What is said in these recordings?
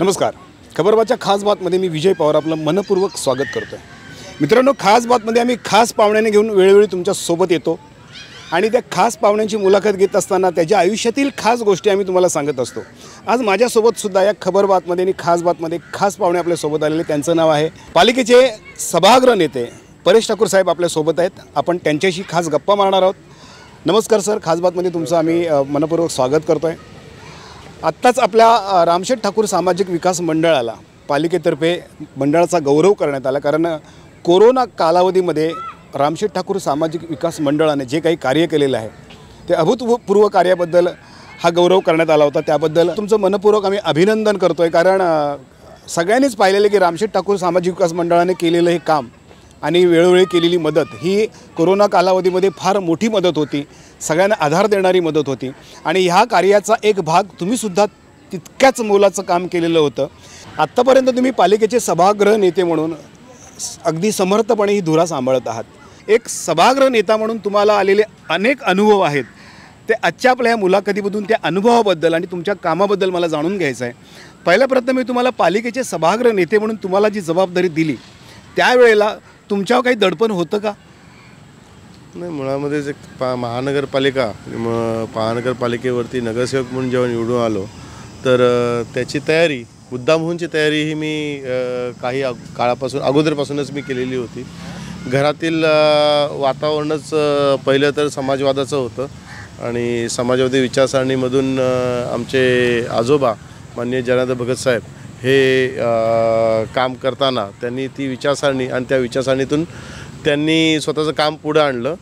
नमस्कार खबरबाच्या खास बातमध्ये मी विजय पवार आपलं मनपूर्वक स्वागत करतो आहे मित्रांनो खास बातमध्ये आम्ही खास पाहुण्याने घेऊन वेळोवेळी तुमच्यासोबत येतो आणि त्या खास पाहुण्यांची मुलाखत घेत असताना त्याच्या आयुष्यातील खास गोष्टी आम्ही तुम्हाला सांगत असतो आज माझ्यासोबतसुद्धा या खबर बातमध्ये आणि खास बातमध्ये खास पाहुणे आपल्यासोबत आलेले त्यांचं नाव आहे पालिकेचे सभागृह नेते परेश ठाकूर साहेब आपल्यासोबत आहेत आपण त्यांच्याशी खास गप्पा मारणार आहोत नमस्कार सर खास बातमध्ये तुमचं आम्ही मनपूर्वक स्वागत करतो आहे आत्ताच आपल्या रामशेठ ठाकूर सामाजिक विकास मंडळाला पालिकेतर्फे मंडळाचा गौरव करण्यात आला कारण कोरोना कालावधीमध्ये रामशेठ ठाकूर सामाजिक विकास मंडळाने जे काही कार्य केलेलं आहे ते अभूतपूर्व कार्याबद्दल हा गौरव करण्यात आला होता त्याबद्दल तुमचं मनपूर्वक आम्ही अभिनंदन करतो आहे कारण सगळ्यांनीच पाहिलेलं की रामशेठ ठाकूर सामाजिक विकास मंडळाने केलेलं हे काम आणि वेळोवेळी केलेली मदत ही कोरोना कालावधीमध्ये फार मोठी मदत होती सगळ्यांना आधार देणारी मदत होती आणि ह्या कार्याचा एक भाग तुम्हीसुद्धा तितक्याच मोलाचं काम केलेलं होतं आत्तापर्यंत तुम्ही पालिकेचे सभागृह नेते म्हणून अगदी समर्थपणे ही धुरा सांभाळत आहात एक सभागृह नेता म्हणून तुम्हाला आलेले अनेक अनुभव आहेत ते आजच्या आपल्या या मुलाखतीमधून त्या अनुभवाबद्दल आणि तुमच्या कामाबद्दल मला जाणून घ्यायचं आहे पहिल्या प्रथम मी तुम्हाला पालिकेचे सभागृह नेते म्हणून तुम्हाला जी जबाबदारी दिली त्यावेळेला तुमच्यावर काही दडपण होतं का नाही मुळामध्येच एक पा महानगरपालिका महानगरपालिकेवरती नगरसेवक म्हणून जेव्हा निवडून आलो तर त्याची तयारी मुद्दामहूनची तयारी ही मी काही काळापासून अगोदरपासूनच मी केलेली होती घरातील वातावरणच पहिलं तर समाजवादाचं होतं आणि समाजवादी विचारसरणीमधून आमचे आजोबा मान्य जनार्द भगतसाहेब हे काम करताना त्यांनी ती विचारसरणी आणि त्या विचारसरणीतून त्यांनी स्वतःचं काम पुढं आणलं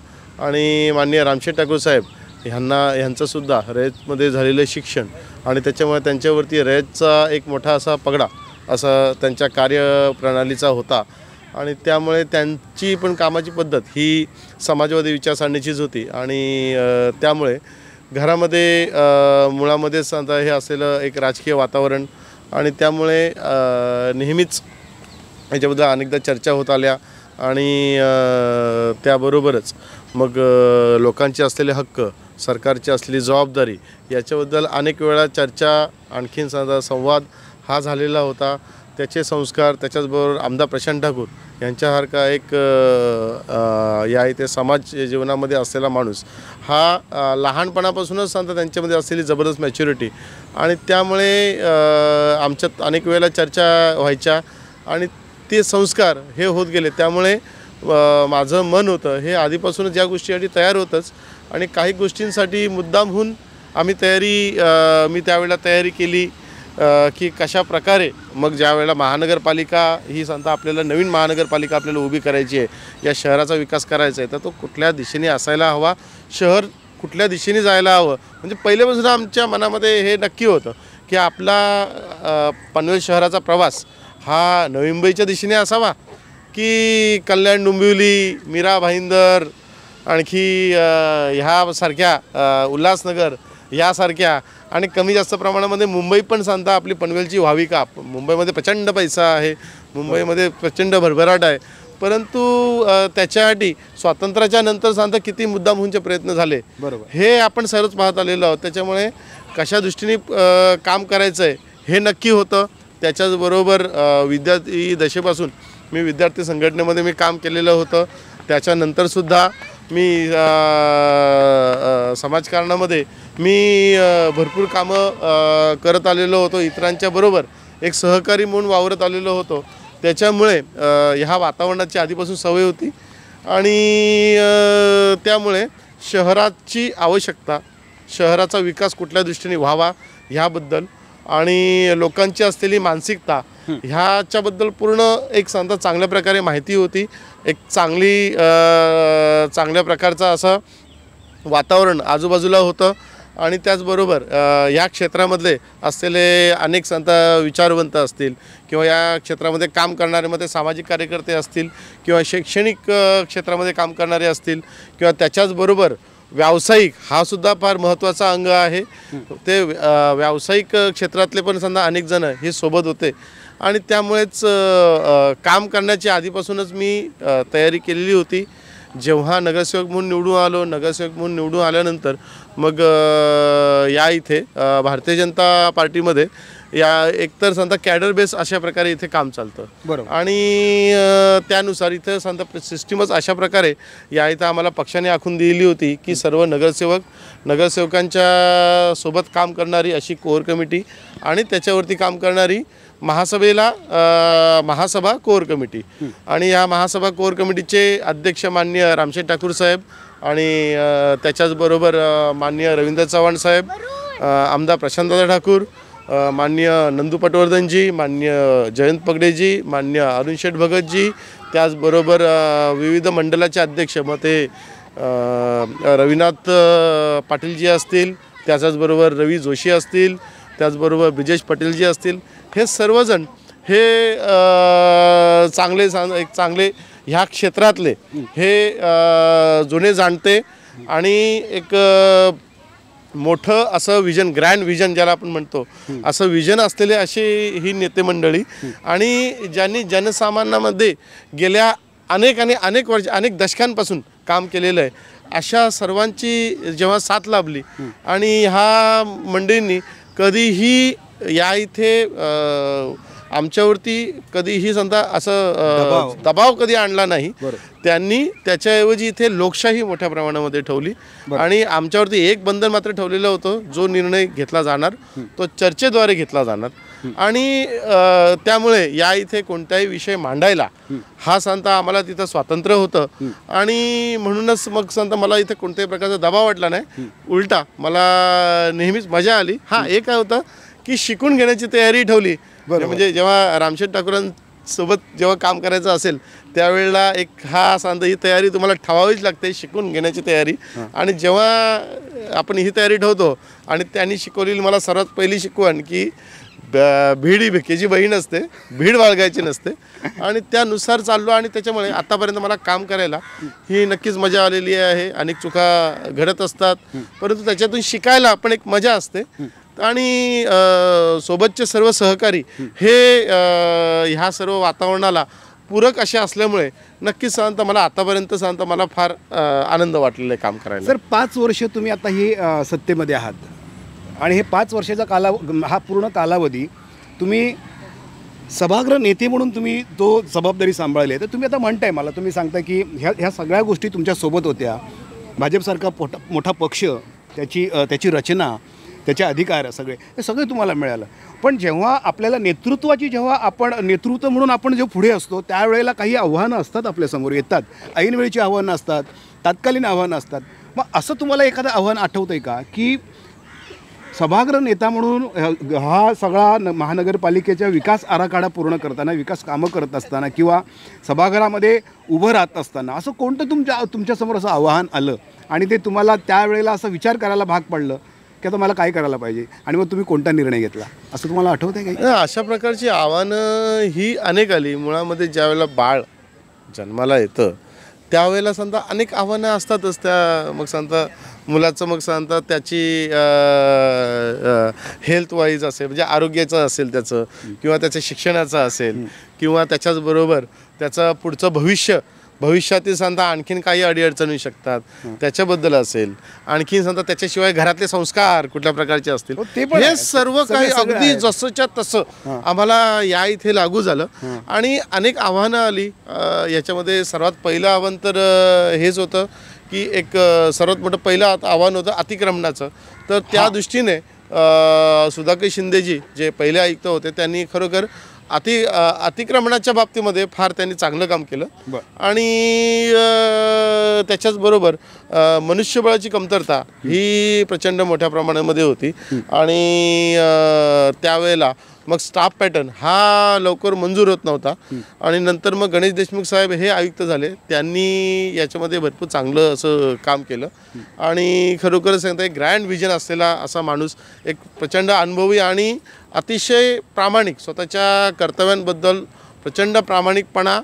आणि माननीय रामशेठ ठाकूर साहेब ह्यांना ह्यांचंसुद्धा रयतमध्ये झालेलं शिक्षण आणि त्याच्यामुळे त्यांच्यावरती रयतचा एक मोठा असा पगडा असा त्यांच्या कार्यप्रणालीचा होता आणि त्यामुळे त्यांची पण कामाची पद्धत ही समाजवादी विचारसरणीचीच होती आणि त्यामुळे घरामध्ये मुळामध्ये सांगता हे असलेलं एक राजकीय वातावरण आणि त्यामुळे नेहमीच याच्याबद्दल अनेकदा चर्चा होत आल्या आणि त्याबरोबरच मग लोकांचे असलेले हक्क सरकारची असलेली जबाबदारी याच्याबद्दल अनेक वेळा चर्चा आणखीन साधा संवाद हा झालेला होता त्याचे संस्कार त्याच्याचबरोबर आमदार प्रशांत ठाकूर यांच्यासारखा एक या इथे समाज जीवनामध्ये असलेला माणूस हा लहानपणापासूनच सांगता त्यांच्यामध्ये असलेली जबरदस्त मॅच्युरिटी आणि त्यामुळे आमच्यात अनेक वेळेला चर्चा व्हायच्या आणि ते संस्कार हे होत गेले त्यामुळे माझं मन होतं हे आधीपासूनच या गोष्टीसाठी तयार होतंच आणि काही गोष्टींसाठी मुद्दामहून आम्ही तयारी मी त्यावेळेला तयारी केली की कशा प्रकारे मग ज्या वेळेला महानगरपालिका ही समजा आपल्याला नवीन महानगरपालिका आपल्याला उभी करायची आहे या शहराचा विकास करायचा आहे तर तो कुठल्या दिशेने असायला हवा शहर कुठल्या दिशेने जायला हवं म्हणजे पहिल्यापासून आमच्या मनामध्ये हे नक्की होतं की आपला पनवेल शहराचा प्रवास हा नवी मुंबईच्या दिशेने असावा की कल्याण डोंबिवली मीरा भाईंदर आणखी ह्यासारख्या उल्हासनगर यासारख्या आणि कमी जास्त प्रमाणामध्ये मुंबई पण सांगता आपली पनवेलची व्हावी का मुंबईमध्ये प्रचंड पैसा आहे मुंबईमध्ये प्रचंड भरभराट आहे परंतु त्याच्यासाठी स्वातंत्र्याच्या नंतर सांगता किती मुद्दामहूनचे प्रयत्न झाले बरोबर हे आपण सर्वच पाहत आलेलो आहोत त्याच्यामुळे कशा दृष्टीने काम करायचं आहे हे नक्की होतं त्याच्याचबरोबर विद्यार्थी दशेपासून मी विद्यार्थी संघटनेमध्ये मी काम केलेलं होतं त्याच्यानंतरसुद्धा मी समाजकारणामध्ये मी भरपूर कामं करत आलेलो होतो इतरांच्या बरोबर एक सहकारी म्हणून वावरत आलेलो होतो त्याच्यामुळे ह्या वातावरणाची आधीपासून सवय होती आणि त्यामुळे शहराची आवश्यकता शहराचा विकास कुठल्या दृष्टीने व्हावा ह्याबद्दल आणि लोकांची असलेली मानसिकता ह्याच्याबद्दल पूर्ण एक सांगता चांगल्या प्रकारे माहिती होती एक चांगली चांगल्या प्रकारचं असं वातावरण आजूबाजूला होतं आणि त्याचबरोबर ह्या क्षेत्रामधले असलेले अनेक संत विचारवंत असतील किंवा या क्षेत्रामध्ये काम मध्ये सामाजिक कार्यकर्ते असतील किंवा शैक्षणिक क्षेत्रामध्ये काम करणारे असतील किंवा त्याच्याचबरोबर व्यावसायिक हा सुद्धा फार महत्त्वाचा अंग आहे ते व्यावसायिक क्षेत्रातले पण समजा अनेक जण हे सोबत होते आणि त्यामुळेच काम करण्याची आधीपासूनच मी तयारी केलेली होती जेव्हा नगरसेवक म्हणून निवडून आलो नगरसेवक म्हणून निवडून आल्यानंतर मग या इथे भारतीय जनता पार्टीमध्ये या एकतर समजा कॅडर बेस अशा प्रकारे इथे काम चालतं बरोबर आणि त्यानुसार इथं समजा सिस्टीमच अशा प्रकारे या इथं आम्हाला पक्षाने आखून दिली होती की सर्व नगरसेवक नगरसेवकांच्या सोबत काम करणारी अशी कोर कमिटी आणि त्याच्यावरती काम करणारी महासभेला महासभा कोर कमिटी आणि या महासभा कोर कमिटीचे अध्यक्ष मान्य रामशेठ ठाकूर साहेब आणि त्याच्याचबरोबर मान्य रवींद्र चव्हाण साहेब आमदार प्रशांतदादा ठाकूर मान्य नंदू पटवर्धनजी मान्य जयंत पगडेजी मान्य अरुण शेठ भगतजी त्याचबरोबर विविध मंडळाचे अध्यक्ष मग ते रवीनाथ पाटीलजी असतील त्याच्याचबरोबर रवी जोशी असतील त्याचबरोबर ब्रिजेश पटेलजी असतील हे सर्वजण हे चांगले सा एक चांगले ह्या क्षेत्रातले हे जुने जाणते आणि एक मोठं असं विजन ग्रँड विजन ज्याला आपण म्हणतो असं विजन असलेले अशी ही नेते मंडळी आणि ज्यांनी जनसामान्यामध्ये गेल्या अनेक आणि अनेक वर्ष अनेक दशकांपासून काम केलेलं आहे अशा सर्वांची जेव्हा साथ लाभली आणि ह्या मंडळींनी कधीही या इथे आमच्यावरती कधीही समजा असं दबाव कधी आणला नाही त्यांनी त्याच्याऐवजी इथे लोकशाही मोठ्या प्रमाणामध्ये ठेवली आणि आमच्यावरती एक बंधन मात्र ठेवलेलं होतं जो निर्णय घेतला जाणार तो चर्चेद्वारे घेतला जाणार आणि त्यामुळे या इथे कोणताही विषय मांडायला हा सांगता आम्हाला तिथं स्वातंत्र्य होतं आणि म्हणूनच मग सांगता मला इथे कोणत्याही प्रकारचा दबाव वाटला नाही उलटा मला नेहमीच मजा आली हा एक काय होतं की शिकून घेण्याची तयारी ठेवली म्हणजे जेव्हा रामशेठ ठाकूरांचं सोबत जेव्हा काम करायचं असेल त्यावेळेला एक हा सांधा ही तयारी तुम्हाला ठेवावीच लागते शिकून घेण्याची तयारी आणि जेव्हा आपण ही तयारी ठेवतो आणि त्यांनी शिकवलेली मला सर्वात पहिली शिकवण की भीड ही भिकेची बहीण असते भीड बाळगायची नसते आणि त्यानुसार चाललो आणि त्याच्यामुळे आतापर्यंत मला काम करायला ही नक्कीच मजा आलेली आहे अनेक चुका घडत असतात परंतु त्याच्यातून शिकायला पण एक मजा असते आणि सोबतचे सर्व सहकारी हे ह्या सर्व वातावरणाला पूरक असे असल्यामुळे नक्कीच सांगता मला आतापर्यंत सांगता मला फार आनंद वाटलेला आहे काम करायला सर पाच वर्ष तुम्ही आता हे सत्तेमध्ये आहात आणि हे पाच वर्षाचा काला हा पूर्ण कालावधी तुम्ही सभागृह नेते म्हणून तुम्ही तो जबाबदारी सांभाळली आहे तर तुम्ही आता म्हणताय मला तुम्ही सांगता की ह्या ह्या सगळ्या गोष्टी तुमच्यासोबत होत्या भाजपसारखा मोठा पक्ष त्याची त्याची रचना त्याचे अधिकार सगळे हे सगळे तुम्हाला मिळालं पण जेव्हा आपल्याला नेतृत्वाची जेव्हा आपण नेतृत्व म्हणून आपण जे पुढे असतो त्यावेळेला काही आव्हानं असतात आपल्यासमोर येतात ऐनवेळीची आव्हानं असतात तात्कालीन आव्हानं असतात मग असं तुम्हाला एखादं आव्हान आठवतं आहे का की सभागृह नेता म्हणून हा सगळा न महानगरपालिकेच्या विकास आराखडा पूर्ण करताना विकास कामं करत असताना किंवा सभागृहामध्ये उभं राहत असताना असं कोणतं तुमच्या तुमच्यासमोर असं आव्हान आलं आणि ते तुम्हाला त्यावेळेला असं विचार करायला भाग पडलं की आता मला काय करायला पाहिजे आणि मग तुम्ही कोणता निर्णय घेतला असं तुम्हाला आठवतं आहे काही अशा प्रकारची आव्हानं ही अनेक आली मुळामध्ये ज्यावेळेला बाळ जन्माला येतं त्यावेळेला सांगता अनेक आव्हानं असतातच त्या मग सांगता मुलाचं मग सांगता त्याची हेल्थ असेल म्हणजे आरोग्याचं असेल त्याचं किंवा त्याच्या शिक्षणाचं असेल किंवा त्याच्याचबरोबर त्याचं पुढचं भविष्य भविष्यातील समजा आणखीन काही अडीअडचण येऊ शकतात त्याच्याबद्दल असेल आणखीन समजा त्याच्याशिवाय घरातले संस्कार कुठल्या प्रकारचे असतील हो, हे सर्व काही अगदी जसंच्या तसं आम्हाला या इथे लागू झालं आणि अनेक आव्हानं आली याच्यामध्ये सर्वात पहिलं आव्हान तर हेच होतं की एक सर्वात मोठं पहिलं आव्हान होतं अतिक्रमणाचं तर त्या दृष्टीने सुधाकर शिंदेजी जे पहिले आयुक्त होते त्यांनी खरोखर अति अतिक्रमणाच्या बाबतीमध्ये फार त्यांनी चांगलं काम केलं आणि त्याच्याचबरोबर मनुष्यबळाची कमतरता ही प्रचंड मोठ्या प्रमाणामध्ये होती आणि त्यावेळेला मग स्टाफ पॅटर्न हा लवकर मंजूर होत नव्हता आणि नंतर मग गणेश देशमुख साहेब हे आयुक्त झाले त्यांनी याच्यामध्ये भरपूर चांगलं असं काम केलं आणि खरोखरच सांगता एक ग्रँड व्हिजन असलेला असा माणूस एक प्रचंड अनुभवी आणि अतिशय प्रामाणिक स्वतःच्या कर्तव्यांबद्दल प्रचंड प्रामाणिकपणा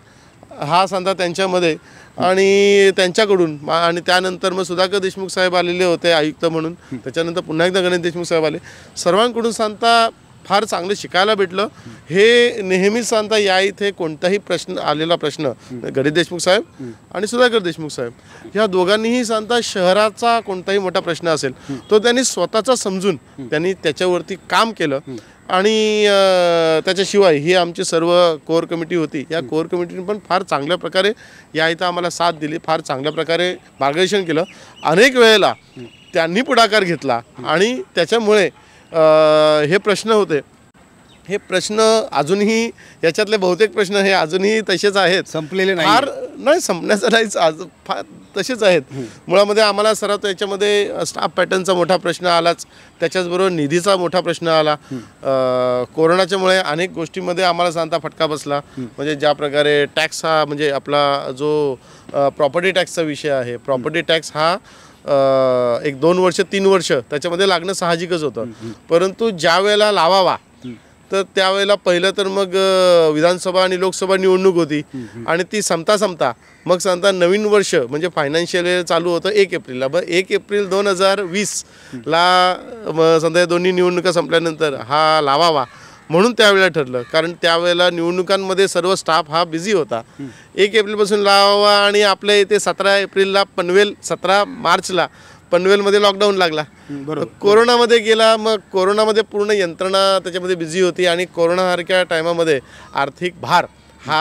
हा सांगता त्यांच्यामध्ये आणि त्यांच्याकडून आणि त्यानंतर मग सुधाकर देशमुख साहेब आलेले होते आयुक्त म्हणून त्याच्यानंतर पुन्हा एकदा गणेश देशमुख साहेब आले सर्वांकडून सांगता फार चांगलं शिकायला भेटलं हे नेहमीच सांगता या इथे कोणताही प्रश्न आलेला प्रश्न गणेश देशमुख साहेब आणि सुधाकर देशमुख साहेब ह्या दोघांनीही सांगता शहराचा कोणताही मोठा प्रश्न असेल तो त्यांनी स्वतःचा समजून त्यांनी त्याच्यावरती काम केलं आणि त्याच्याशिवाय ही आमची सर्व कोर कमिटी होती या कोर कमिटीने पण फार चांगल्या प्रकारे या इथं आम्हाला साथ दिली फार चांगल्या प्रकारे मार्गदर्शन केलं अनेक वेळेला त्यांनी पुढाकार घेतला आणि त्याच्यामुळे हे प्रश्न होते हे प्रश्न अजूनही याच्यातले बहुतेक प्रश्न हे अजूनही तसेच आहेत संपलेले नाही फार नाही संपण्याचं नाहीच आज फार तसेच आहेत मुळामध्ये आम्हाला सर्वात याच्यामध्ये स्टाफ पॅटर्नचा मोठा प्रश्न आलाच त्याच्याचबरोबर निधीचा मोठा प्रश्न आला कोरोनाच्यामुळे अनेक गोष्टीमध्ये आम्हाला सांगता फटका बसला म्हणजे ज्या प्रकारे टॅक्स हा म्हणजे आपला जो प्रॉपर्टी टॅक्सचा विषय आहे प्रॉपर्टी टॅक्स हा एक दोन वर्ष तीन वर्ष त्याच्यामध्ये लागणं साहजिकच होतं परंतु ज्या वेळेला लावावा तर त्यावेळेला पहिलं तर मग विधानसभा आणि लोकसभा निवडणूक होती आणि ती संपता संपता मग सांगता नवीन वर्ष म्हणजे फायनान्शियल इयर चालू होतं एक एप्रिलला बरं एक एप्रिल दोन हजार वीसला समजा दोन्ही निवडणुका संपल्यानंतर हा लावावा म्हणून त्यावेळेला ठरलं कारण त्यावेळेला निवडणुकांमध्ये सर्व स्टाफ हा बिझी होता एक एप्रिलपासून लावा आणि आपल्या इथे सतरा एप्रिलला पनवेल सतरा मार्चला पनवेलमध्ये लॉकडाऊन लागला कोरोनामध्ये गेला मग कोरोनामध्ये पूर्ण यंत्रणा त्याच्यामध्ये बिझी होती आणि कोरोनासारख्या टायमामध्ये आर्थिक भार हा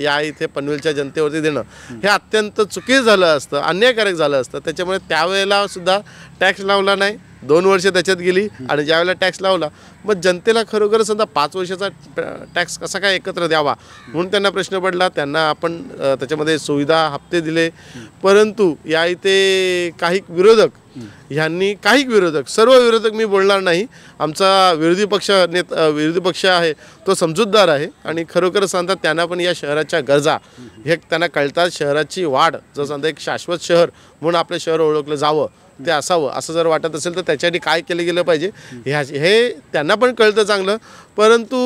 या इथे पनवेलच्या जनतेवरती देणं हे अत्यंत चुकीचं झालं असतं अन्यायकारक झालं असतं त्याच्यामुळे त्यावेळेला सुद्धा टॅक्स लावला नाही दोन वर्ष त्याच्यात गेली आणि ज्यावेळेला टॅक्स लावला मग जनतेला खरोखर समजा पाच वर्षाचा टॅक्स कसा काय एकत्र द्यावा म्हणून त्यांना प्रश्न पडला त्यांना आपण त्याच्यामध्ये सुविधा हप्ते दिले परंतु या इथे काही विरोधक ह्यांनी काही विरोधक सर्व विरोधक मी बोलणार नाही आमचा विरोधी पक्ष नेत विरोधी पक्ष आहे तो समजूतदार आहे आणि खरोखर सांगतात त्यांना पण या शहराच्या गरजा हे त्यांना कळतात शहराची वाढ जर सांगता एक शाश्वत शहर म्हणून आपलं शहर ओळखलं जावं ते असावं असं जर वाटत असेल तर त्याच्यासाठी काय केलं गेलं पाहिजे ह्या हे त्यांना पण कळतं चांगलं परंतु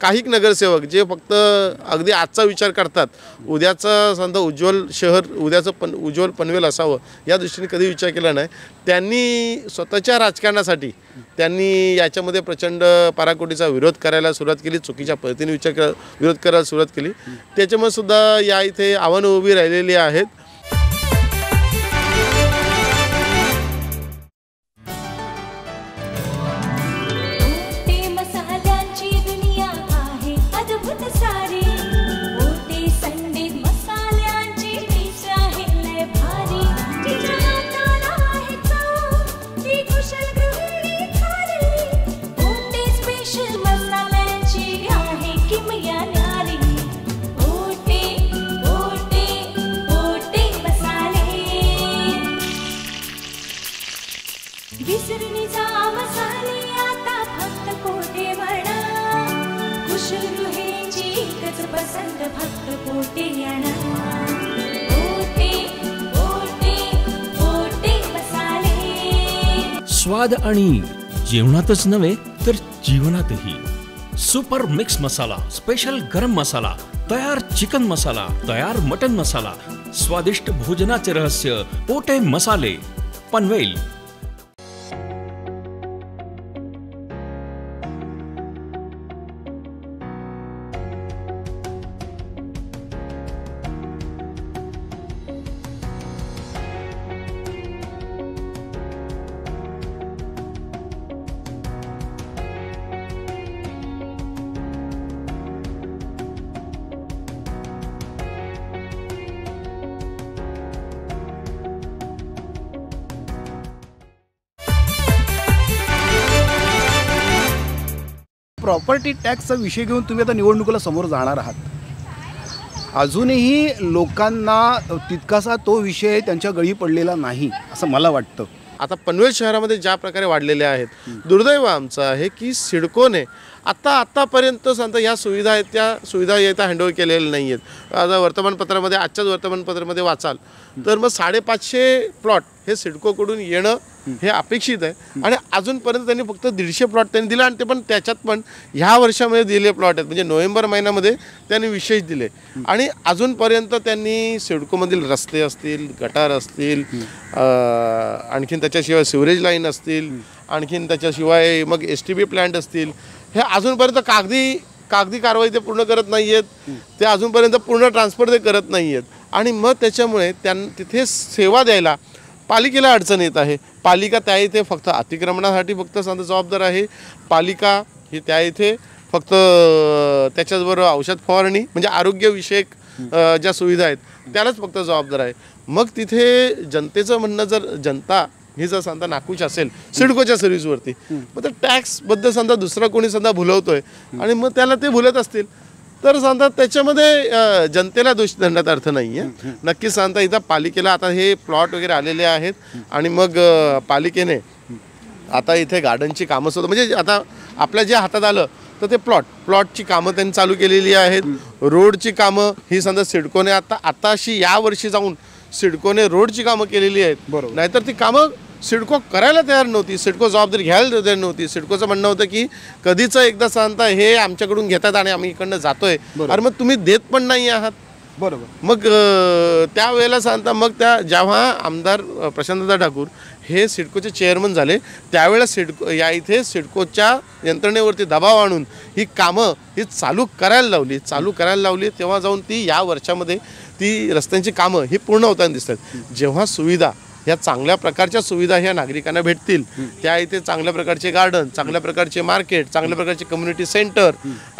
काही नगरसेवक जे फक्त अगदी आजचा विचार करतात उद्याचं समजा उज्ज्वल शहर उद्याचं पन उज्ज्वल पनवेल असावं या दृष्टीने कधी विचार केला नाही त्यांनी स्वतःच्या राजकारणासाठी त्यांनी याच्यामध्ये प्रचंड पराकोटीचा विरोध करायला सुरुवात केली चुकीच्या पद्धतीने विचार विरोध करायला सुरुवात केली त्याच्यामुळे सुद्धा या इथे आव्हानं उभी राहिलेली आहेत स्वाद आणि जेवणातच नव्हे तर जीवनातही सुपर मिक्स मसाला स्पेशल गरम मसाला तयार चिकन मसाला तयार मटन मसाला स्वादिष्ट भोजनाचे रहस्य पोटे मसाले पनवेल प्रॉपर्टी टॅक्सचा विषय घेऊन तुम्ही आता निवडणुकीला समोर जाणार आहात अजूनही लोकांना तितकासा तो विषय त्यांच्या गळी पडलेला नाही असं मला वाटतं आता पनवेल शहरामध्ये ज्या प्रकारे वाढलेले आहेत दुर्दैव आमचं आहे की सिडकोने आत्ता आत्तापर्यंत समजा ह्या सुविधा आहेत त्या सुविधा येता हँडओव्हर केलेल्या नाही आहेत आता वर्तमानपत्रामध्ये आजच्याच वर्तमानपत्रामध्ये वाचाल तर मग साडेपाचशे प्लॉट हे सिडकोकडून येणं हे अपेक्षित आहे आणि अजूनपर्यंत त्यांनी फक्त दीडशे प्लॉट त्यांनी दिला आणि ते पण त्याच्यात पण ह्या वर्षामध्ये दिले प्लॉट आहेत म्हणजे नोव्हेंबर महिन्यामध्ये त्यांनी विशेष दिले आणि अजूनपर्यंत त्यांनी सिडकोमधील रस्ते असतील गटार असतील आणखीन त्याच्याशिवाय सिवरेज लाईन असतील आणखीन त्याच्याशिवाय मग एस टी बी प्लॅन्ट असतील हे अजूनपर्यंत कागदी कागदी कारवाई ते पूर्ण करत नाही आहेत ते अजूनपर्यंत पूर्ण ट्रान्सफर ते करत नाही आहेत आणि मग त्याच्यामुळे त्यां तिथे सेवा द्यायला पालिकेला अडचण येत आहे पालिका त्या इथे फक्त अतिक्रमणासाठी फक्त जबाबदार आहे पालिका ही त्या इथे फक्त त्याच्याचबरोबर औषध फवारणी म्हणजे आरोग्यविषयक ज्या सुविधा आहेत त्यालाच फक्त जबाबदार आहे मग तिथे जनतेचं म्हणणं जर जनता हे जर समजा नाकूच असेल सिडकोच्या सर्व्हिसवरती मग तर टॅक्सबद्दल समजा दुसरा कोणी समजा भुलवतोय आणि मग त्याला ते भुलत असतील तर सांगतात त्याच्यामध्ये जनतेला दोष अर्थ नाही आहे नक्कीच सांगता इथं पालिकेला आता हे प्लॉट वगैरे आलेले आहेत आणि मग पालिकेने आता इथे गार्डनची कामं सुद्धा म्हणजे आता आपल्या जे हातात आलं तर ते प्लॉट प्लॉटची कामं त्यांनी चालू केलेली आहेत रोडची कामं ही समजा सिडकोने आता आताशी यावर्षी जाऊन सिडकोने रोडची कामं केलेली आहेत बरोबर नाहीतर ती कामं सिडको करायला तयार नव्हती सिडको जबाबदारी घ्यायला तयार नव्हती सिडकोचं म्हणणं होतं की कधीचं एकदा सांगता हे आमच्याकडून घेतात आणि आम्ही इकडनं जातोय अरे मग तुम्ही देत पण नाही आहात बरोबर मग त्यावेळेला सांगता मग त्या जेव्हा आमदार प्रशांतदा ठाकूर हे सिडकोचे चेअरमन झाले त्यावेळेला सिडको या इथे सिडकोच्या यंत्रणेवरती दबाव आणून ही कामं ही चालू करायला लावली चालू करायला लावली तेव्हा जाऊन ती या वर्षामध्ये ती रस्त्यांची कामं ही पूर्ण होताना दिसतात जेव्हा सुविधा ह्या चांगल्या प्रकारच्या सुविधा ह्या नागरिकांना भेटतील त्या इथे चांगल्या प्रकारचे गार्डन चांगल्या प्रकारचे मार्केट चांगल्या प्रकारचे कम्युनिटी सेंटर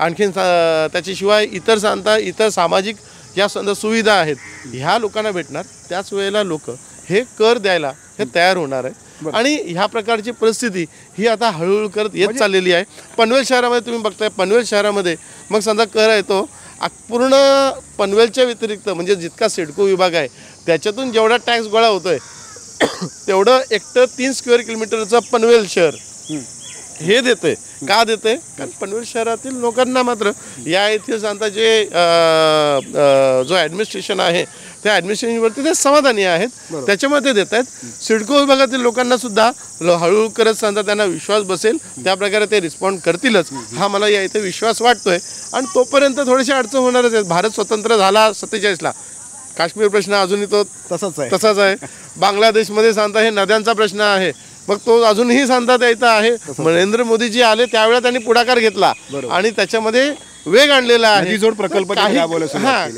आणखीन त्याच्याशिवाय इतर सांगता इतर सामाजिक ज्या समजा सुविधा आहेत ह्या लोकांना भेटणार त्याच वेळेला लोक हे कर द्यायला हे तयार होणार आहे आणि ह्या प्रकारची परिस्थिती ही आता हळूहळू करत येत म्हणजे चाललेली आहे पनवेल शहरामध्ये तुम्ही बघताय पनवेल शहरामध्ये मग समजा कर येतो पूर्ण पनवेलच्या व्यतिरिक्त म्हणजे जितका सिडको विभाग आहे त्याच्यातून जेवढा टॅक्स गोळा होतोय तेवढं एकटं तीन स्क्वेअर किलोमीटरचं पनवेल शहर हे देते का देते कारण पनवेल शहरातील लोकांना मात्र या इथे सांगता जे जो ॲडमिनिस्ट्रेशन आहे त्या ॲडमिनिस्ट्रेशनवरती ते समाधानी आहेत त्याच्यामध्ये देत आहेत सिडको विभागातील लोकांना सुद्धा हळूहळू करत सांगता त्यांना विश्वास बसेल त्या प्रकारे ते रिस्पॉन्ड करतीलच हा मला या इथे विश्वास वाटतोय आणि तोपर्यंत थोडीशी अडचण होणारच आहेत भारत स्वतंत्र झाला सत्तेचाळीसला काश्मीर प्रश्न अजूनही तो तसाच आहे तसाच आहे बांगलादेशमध्ये सांगता हे नद्यांचा प्रश्न आहे मग तो अजूनही सांगता द्यायचा आहे नरेंद्र मोदीजी आले त्यावेळेला त्यांनी पुढाकार घेतला आणि त्याच्यामध्ये वेग आणलेला आहे जोड प्रकल्प काही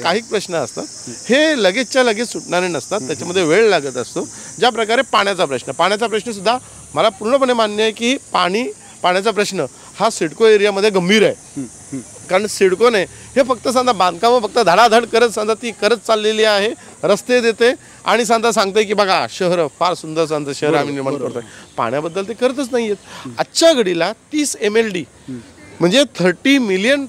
काही प्रश्न असतात हे लगेचच्या लगेच सुटणारे नसतात त्याच्यामध्ये वेळ लागत असतो ज्या प्रकारे पाण्याचा प्रश्न पाण्याचा प्रश्न सुद्धा मला पूर्णपणे मान्य आहे की पाणी पाण्याचा प्रश्न हा सिडको एरियामध्ये गंभीर आहे कारण सिडकोने हे फक्त सांगा बांधकामं फक्त धडाधड करत सांगा ती करत चाललेली आहे रस्ते देते आणि सांगा सांगते की बघा शहर फार सुंदर सांगतं शहर आम्ही निर्माण करतोय पाण्याबद्दल ते करतच नाही आहेत आजच्या घडीला तीस एम एल डी म्हणजे thirty million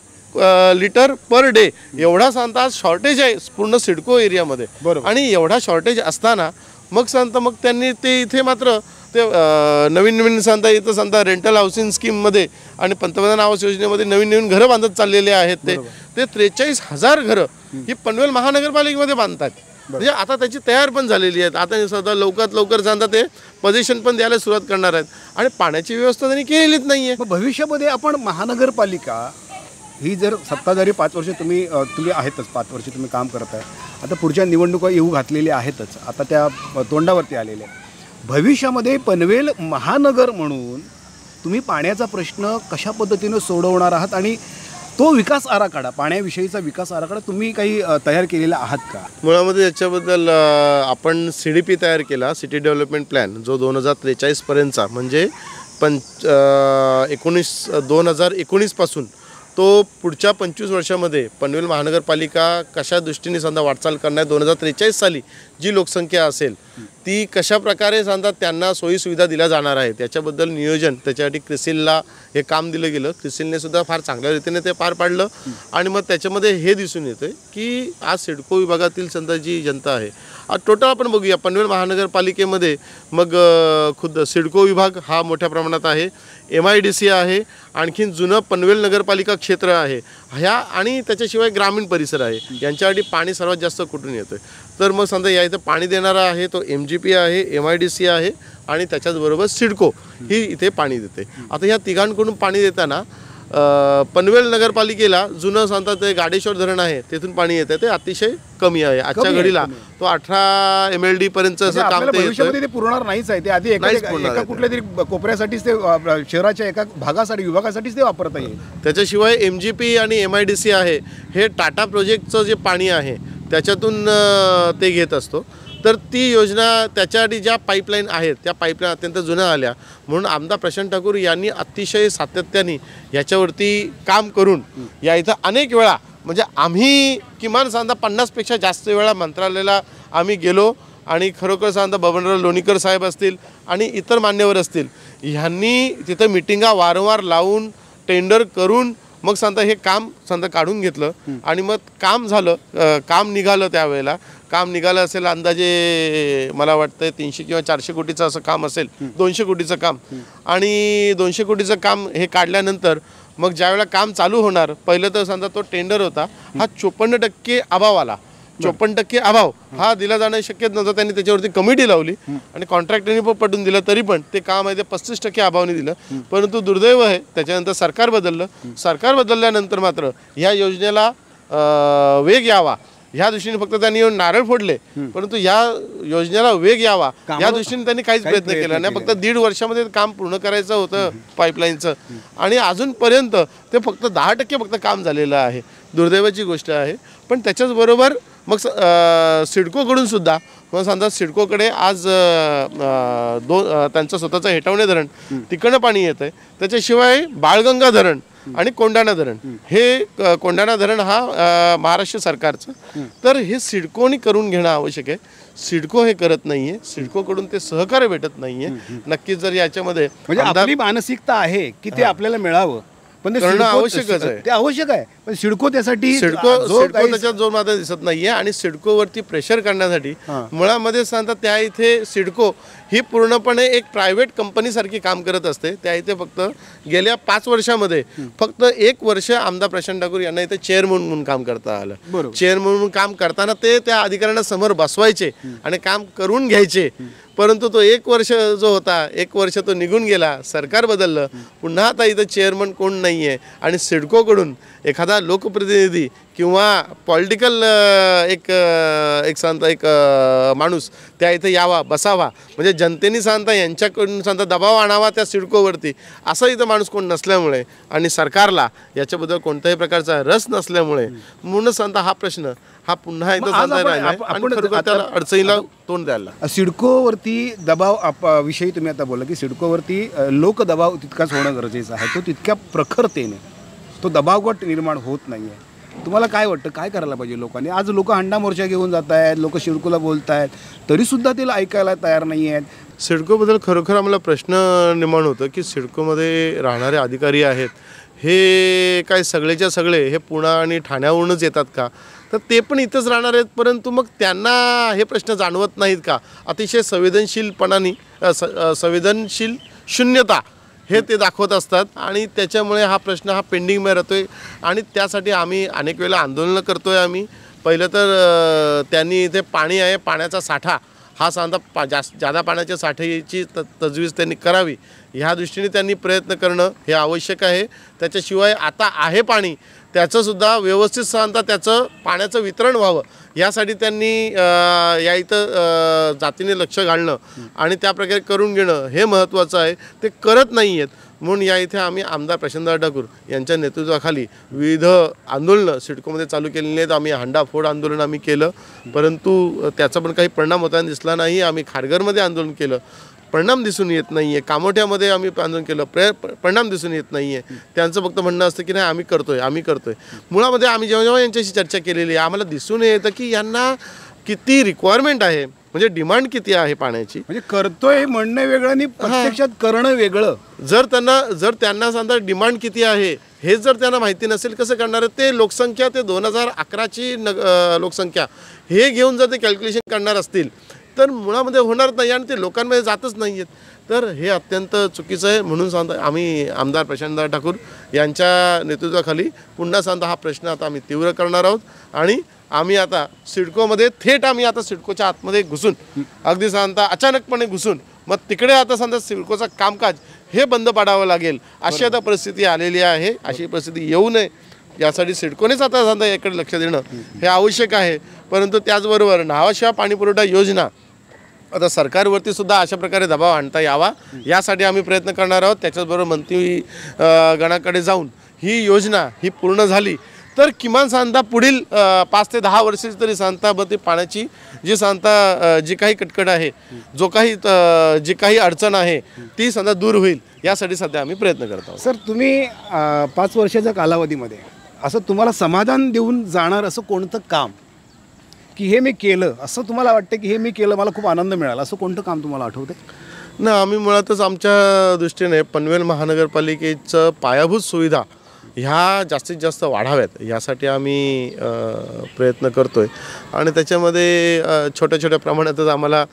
litre per day एवढा सांगता शॉर्टेज आहे पूर्ण सिडको एरियामध्ये आणि एवढा शॉर्टेज असताना मग सांगता मग त्यांनी ते इथे मात्र ते नवीन नवीन सांगता येतं सांगता रेंटल हाऊसिंग स्कीममध्ये आणि पंतप्रधान आवास योजनेमध्ये नवीन नवीन घरं बांधत चाललेले आहेत ते ते त्रेचाळीस हजार घरं ही पनवेल महानगरपालिकेमध्ये बांधतात म्हणजे आता त्याची तयार पण झालेली आहेत आता सध्या लवकरात लवकर सांगता ते पोझिशन पण द्यायला सुरुवात करणार आहेत आणि पाण्याची व्यवस्था त्यांनी केलेलीच नाही आहे भविष्यामध्ये आपण महानगरपालिका ही जर सत्ताधारी पाच वर्ष तुम्ही तुम्ही आहेतच पाच वर्ष तुम्ही काम करत आहे आता पुढच्या निवडणुका येऊ घातलेल्या आहेतच आता त्या तोंडावरती आलेल्या आहेत भविष्यामध्ये पनवेल महानगर म्हणून तुम्ही पाण्याचा प्रश्न कशा पद्धतीनं सोडवणार आहात आणि तो विकास आराखडा पाण्याविषयीचा विकास आराखडा तुम्ही काही तयार केलेला आहात का मुळामध्ये याच्याबद्दल आपण सी डी पी तयार केला सिटी डेव्हलपमेंट प्लॅन जो दोन हजार त्रेचाळीसपर्यंतचा म्हणजे पंच एकोणीस दोन हजार एकोणीसपासून तो पुढच्या पंचवीस वर्षामध्ये पनवेल महानगरपालिका कशा दृष्टीने समजा वाटचाल करणार दोन हजार त्रेचाळीस साली जी लोकसंख्या असेल ती कशा प्रकारे सांगतात त्यांना सोयीसुविधा दिल्या जाणार आहे त्याच्याबद्दल नियोजन त्याच्यासाठी क्रिसिलला हे काम दिलं गेलं क्रिसिलने सुद्धा फार चांगल्या रीतीने ते पार पाडलं आणि मग त्याच्यामध्ये हे दिसून येतं की आज सिडको विभागातील समजा जी जनता आहे टोटल आपण बघूया पनवेल महानगरपालिकेमध्ये मग खुद्द सिडको विभाग हा मोठ्या प्रमाणात आहे एम आय डी सी आहे आणखीन जुनं पनवेल नगरपालिका क्षेत्र आहे ह्या आणि त्याच्याशिवाय ग्रामीण परिसर आहे यांच्यासाठी पाणी सर्वात जास्त कुठून येतं तर मग समजा या इथं पाणी देणारा आहे तो एम जी पी आहे एम आय डी सी आहे आणि त्याच्याचबरोबर सिडको ही इथे पाणी देते आता ह्या तिघांकडून पाणी देताना पनवेल नगरपालिकेला जुनं सांगता ते गाडेश्वर धरण आहे तेथून पाणी येते ते अतिशय कमी आहे आजच्या घडीला तो अठरा एम एल डी पर्यंत पुरणार नाहीच आहे ते आधी एका कुठल्या तरी कोपऱ्यासाठीच ते शहराच्या एका भागासाठी विभागासाठीच ते वापरता येईल त्याच्याशिवाय एम जी पी आणि एम आय डी सी आहे हे टाटा प्रोजेक्टचं जे पाणी आहे त्याच्यातून ते घेत असतो तर ती योजना त्याच्यासाठी ज्या पाईपलाईन आहेत त्या पाईपलाईन अत्यंत जुन्या आल्या म्हणून आमदार प्रशांत ठाकूर यांनी अतिशय सातत्याने याच्यावरती काम करून या इथं अनेक वेळा म्हणजे आम्ही किमान सांधा पन्नासपेक्षा जास्त वेळा मंत्रालयाला आम्ही गेलो आणि खरोखर सांगता बबनराव लोणीकर साहेब असतील आणि इतर मान्यवर असतील ह्यांनी तिथं मिटिंगा वारंवार लावून टेंडर करून मग समजा हे काम समजा काढून घेतलं आणि मग काम झालं काम निघालं त्यावेळेला काम निघालं असेल अंदाजे मला वाटतं तीनशे किंवा चारशे कोटीचं असं काम असेल दोनशे कोटीचं काम आणि दोनशे कोटीचं काम हे काढल्यानंतर मग ज्यावेळेला काम चालू होणार पहिलं तर समजा तो टेंडर होता हा चोपन्न टक्के अभाव आला चोपन्न टक्के अभाव हा दिला जाणं शक्य नव्हता त्यांनी त्याच्यावरती कमिटी लावली आणि कॉन्ट्रॅक्टरने पण पटून दिलं तरी पण ते काम आहे ते पस्तीस टक्के अभावने दिलं परंतु दुर्दैव आहे त्याच्यानंतर सरकार बदललं सरकार बदलल्यानंतर मात्र ह्या योजनेला वेग यावा ह्या दृष्टीने फक्त त्यांनी येऊन नारळ फोडले परंतु या योजनेला वेग यावा या दृष्टीने त्यांनी काहीच प्रयत्न केला नाही फक्त दीड वर्षामध्ये काम पूर्ण करायचं होतं पाईपलाईनचं आणि अजूनपर्यंत ते फक्त दहा टक्के फक्त काम झालेलं आहे दुर्दैवाची गोष्ट आहे पण त्याच्याचबरोबर मग सिडकोकडून सुद्धा मग समजा सिडकोकडे आज दोन त्यांचं स्वतःचं हेटवणे धरण तिकडनं पाणी येतं आहे त्याच्याशिवाय बाळगंगा धरण आणि कोंडाणा धरण हे कोंडाणा धरण हा महाराष्ट्र सरकारचं तर हे सिडकोनी करून घेणं आवश्यक आहे सिडको हे करत नाहीये सिडकोकडून ते सहकार्य भेटत नाहीये नक्कीच जर याच्यामध्ये म्हणजे मानसिकता आहे की ते आपल्याला मिळावं पण ते आवश्यकच आहे ते आवश्यक आहे पण सिडको त्यासाठी सिडको सिडको त्याच्यात जोर मात्र दिसत नाहीये आणि सिडकोवरती प्रेशर करण्यासाठी मुळामध्ये सांगतात त्या इथे सिडको ही पूर्णपणे एक प्रायव्हेट कंपनी सारखी काम करत असते त्या इथे फक्त गेल्या पाच वर्षामध्ये फक्त एक वर्ष आमदार प्रशांत ठाकूर यांना इथे चेअर म्हणून काम करता आलं चेअरमन चेअर म्हणून काम करताना ते त्या अधिकाऱ्यांना समोर बसवायचे आणि काम करून घ्यायचे परंतु तो एक वर्ष जो होता एक वर्ष तो निघून गेला सरकार बदललं पुन्हा आता इथं चेअरमन कोण नाही आहे आणि सिडकोकडून एखादा लोकप्रतिनिधी किंवा पॉलिटिकल एक एक सांगता एक माणूस त्या इथं यावा बसावा म्हणजे जनतेने सांगता यांच्याकडून सांगता दबाव आणावा त्या सिडकोवरती असा इथं माणूस कोण नसल्यामुळे आणि सरकारला याच्याबद्दल कोणत्याही प्रकारचा रस नसल्यामुळे म्हणून सांगता हा प्रश्न हा पुन्हा इथं सांगता आपण त्याला अडचणीला तोंड द्यायला सिडकोवरती दबाव विषयी तुम्ही आता बोला की सिडकोवरती दबाव तितकाच होणं गरजेचं आहे तो तितक्या प्रखरतेने तो दबावगट निर्माण होत नाही आहे तुम्हाला काय वाटतं काय करायला पाहिजे लोकांनी आज लोक हंडा मोर्चा घेऊन जात आहेत लोक शिडकोला बोलत आहेत तरीसुद्धा ते ऐकायला तयार नाही आहेत सिडकोबद्दल खरोखर आम्हाला प्रश्न निर्माण होतो की सिडकोमध्ये राहणारे अधिकारी आहेत हे काय सगळेच्या सगळे हे पुणा आणि ठाण्यावरूनच येतात का तर ते पण इथंच राहणार आहेत परंतु मग त्यांना हे प्रश्न जाणवत नाहीत का अतिशय संवेदनशीलपणाने संवेदनशील शून्यता हे ते दाखवत असतात आणि त्याच्यामुळे हा प्रश्न हा पेंडिंगमध्ये राहतो आहे आणि त्यासाठी आम्ही अनेक वेळेला आंदोलनं करतो आहे आम्ही पहिलं तर त्यांनी इथे पाणी आहे पाण्याचा साठा हा सांधा पा जास्त जादा पाण्याच्या साठेची त तजवीज त्यांनी करावी ह्या दृष्टीने त्यांनी प्रयत्न करणं हे आवश्यक आहे त्याच्याशिवाय आता आहे पाणी त्याचंसुद्धा व्यवस्थित सांगता त्याचं पाण्याचं वितरण व्हावं यासाठी त्यांनी या इथं जातीने लक्ष घालणं आणि त्या प्रकारे करून घेणं हे महत्त्वाचं आहे ते करत नाही आहेत म्हणून या इथे आम्ही आमदार प्रशांतराव ठाकूर यांच्या नेतृत्वाखाली विविध आंदोलनं सिडकोमध्ये चालू केलेली आहेत आम्ही हांडा फोड आंदोलन आम्ही केलं परंतु त्याचा पण काही परिणाम होताना दिसला नाही आम्ही खारघरमध्ये आंदोलन केलं परिणाम दिसून येत नाही आहे कामोठ्यामध्ये आम्ही आंदोलन केलं प्रे परिणाम दिसून येत नाही आहे त्यांचं फक्त म्हणणं असतं की नाही आम्ही करतो आहे आम्ही करतो आहे मुळामध्ये आम्ही जेव्हा जेव्हा यांच्याशी चर्चा केलेली आहे आम्हाला दिसून येतं की यांना किती रिक्वायरमेंट आहे म्हणजे डिमांड किती आहे पाण्याची म्हणजे करतोय म्हणणं वेगळं आणि प्रत्यक्षात करणं वेगळं जर त्यांना जर त्यांना सांगता डिमांड किती आहे हे जर त्यांना माहिती नसेल कसं करणार ते लोकसंख्या ते दोन हजार अकराची लोकसंख्या हे घेऊन जर ते कॅल्क्युलेशन करणार असतील तर मुळामध्ये होणार नाही आणि ते लोकांमध्ये जातच नाही आहेत तर हे अत्यंत चुकीचं आहे म्हणून सांगता आम्ही आमदार प्रशांतदा ठाकूर यांच्या नेतृत्वाखाली पुन्हा सांगता हा प्रश्न आता आम्ही तीव्र करणार आहोत आणि आम्ही आता सिडकोमध्ये थेट आम्ही आता सिडकोच्या आतमध्ये घुसून अगदी सांगता अचानकपणे घुसून मग तिकडे आता सांगता सिडकोचं कामकाज हे बंद पाडावं लागेल अशी आता परिस्थिती आलेली आहे अशी परिस्थिती येऊ नये यासाठी सिडकोनेच आता सांगता याकडे लक्ष देणं हे आवश्यक आहे परंतु त्याचबरोबर नावाशिवाय पाणीपुरवठा योजना आता सरकारवरती सुद्धा अशा प्रकारे दबाव आणता यावा यासाठी आम्ही प्रयत्न करणार आहोत त्याच्याचबरोबर मंत्री गणाकडे जाऊन ही योजना ही पूर्ण झाली तर किमान सांता पुढील पाच ते दहा वर्षी तरी सांतामध्ये पाण्याची जी सांता जी काही कटकट आहे जो काही जी काही अडचण आहे ती सांता दूर होईल यासाठी सध्या आम्ही प्रयत्न करत आहोत सर तुम्ही पाच वर्षाच्या कालावधीमध्ये असं तुम्हाला समाधान देऊन जाणार असं कोणतं काम की हे मी केलं असं तुम्हाला वाटतं की हे मी केलं मला खूप आनंद मिळाला असं कोणतं काम तुम्हाला आठवते ना आम्ही मुळातच आमच्या दृष्टीने पनवेल महानगरपालिकेचं पायाभूत सुविधा ह्या जास्तीत जास्त वाढाव्यात यासाठी आम्ही प्रयत्न करतो आहे आणि त्याच्यामध्ये छोट्या छोट्या प्रमाणातच आम्हाला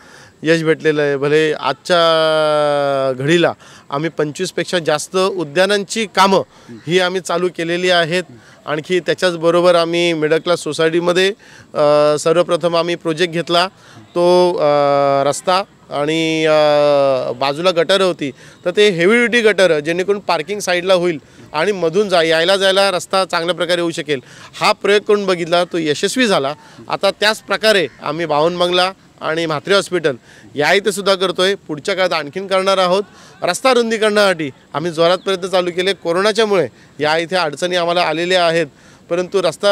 यश भेटलेलं आहे भले आजच्या घडीला आम्ही पंचवीसपेक्षा जास्त उद्यानांची कामं ही आम्ही चालू केलेली आहेत आणखी त्याच्याचबरोबर आम्ही मिडल क्लास सोसायटीमध्ये सर्वप्रथम आम्ही प्रोजेक्ट घेतला तो रस्ता आणि बाजूला गटर होती तर ते हेवी ड्युटी गटर जेणेकरून पार्किंग साईडला होईल आणि मधून जा यायला जायला रस्ता चांगल्या प्रकारे होऊ शकेल हा प्रयोग करून बघितला तो यशस्वी झाला आता त्याच प्रकारे आम्ही बावनबंगला आणि म्हात्रे हॉस्पिटल या इथे सुद्धा करतो आहे पुढच्या काळात आणखीन करणार आहोत रस्ता रुंदीकरणासाठी आम्ही जोरात प्रयत्न चालू केले कोरोनाच्यामुळे या इथे अडचणी आम्हाला आलेल्या आहेत परंतु रस्ता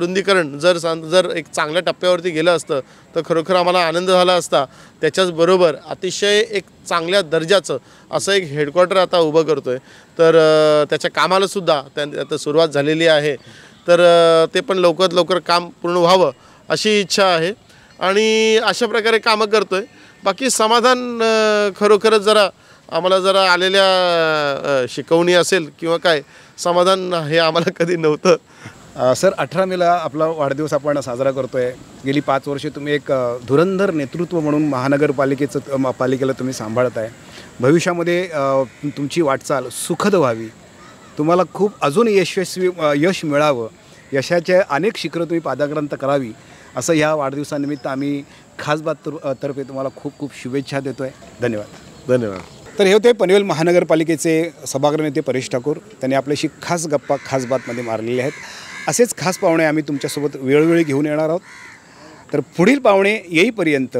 रुंदीकरण जर जर एक चांगल्या टप्प्यावरती गेलं असतं तर खरोखर आम्हाला आनंद झाला असता त्याच्याचबरोबर अतिशय एक चांगल्या दर्जाचं असं एक हेडक्वॉर्टर आता उभं करतो आहे तर त्याच्या कामालासुद्धा त्या सुरुवात झालेली आहे तर ते पण लवकरात लवकर काम पूर्ण व्हावं अशी इच्छा आहे आणि अशा प्रकारे कामं करतो आहे बाकी समाधान खरोखरच जरा आम्हाला जरा आलेल्या शिकवणी असेल किंवा काय समाधान हे आम्हाला कधी नव्हतं सर अठरा मेला आपला वाढदिवस आपण साजरा करतो आहे गेली पाच वर्षे तुम्ही एक धुरंधर नेतृत्व म्हणून महानगरपालिकेचं पालिकेला तुम्ही सांभाळत आहे भविष्यामध्ये तुमची वाटचाल सुखद व्हावी तुम्हाला खूप अजून यशस्वी यश मिळावं यशाचे अनेक शिखरं तुम्ही पादाक्रांत करावी असं ह्या वाढदिवसानिमित्त आम्ही खास बात तर्फे तुम्हाला खूप खूप शुभेच्छा देतो आहे धन्यवाद धन्यवाद तर हे होते पनवेल महानगरपालिकेचे सभागृह नेते परेश ठाकूर त्यांनी आपल्याशी खास गप्पा खास बातमध्ये मारलेले आहेत असेच खास पाहुणे आम्ही तुमच्यासोबत वेळोवेळी घेऊन येणार आहोत तर पुढील पाहुणे येईपर्यंत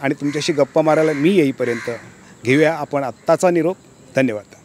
आणि तुमच्याशी गप्पा मारायला मी येईपर्यंत घेऊया आपण आत्ताचा निरोप धन्यवाद